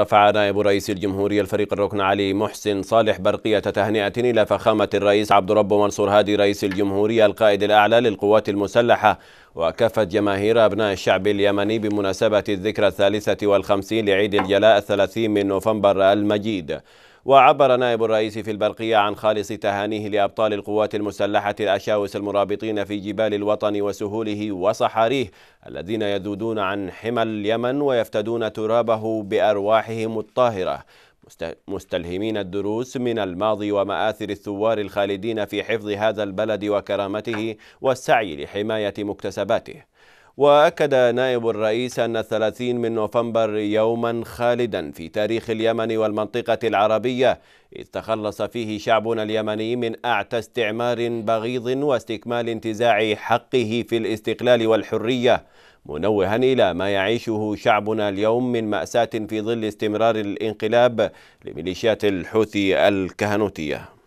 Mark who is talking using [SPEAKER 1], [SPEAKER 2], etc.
[SPEAKER 1] رفع نائب رئيس الجمهورية الفريق الركن علي محسن صالح برقية تهنئة إلى فخامة الرئيس عبد الرب منصور هادي رئيس الجمهورية القائد الأعلى للقوات المسلحة وكافة جماهير أبناء الشعب اليمني بمناسبة الذكرى الثالثة والخمسين لعيد الجلاء الثلاثين من نوفمبر المجيد وعبر نائب الرئيس في البرقية عن خالص تهانيه لأبطال القوات المسلحة الأشاوس المرابطين في جبال الوطن وسهوله وصحاريه الذين يذودون عن حمى اليمن ويفتدون ترابه بأرواحهم الطاهرة مستلهمين الدروس من الماضي ومآثر الثوار الخالدين في حفظ هذا البلد وكرامته والسعي لحماية مكتسباته وأكد نائب الرئيس أن الثلاثين من نوفمبر يوما خالدا في تاريخ اليمن والمنطقة العربية إذ تخلص فيه شعبنا اليمني من أعتى استعمار بغيض واستكمال انتزاع حقه في الاستقلال والحرية منوها إلى ما يعيشه شعبنا اليوم من مأساة في ظل استمرار الانقلاب لميليشيات الحوثي الكهنوتية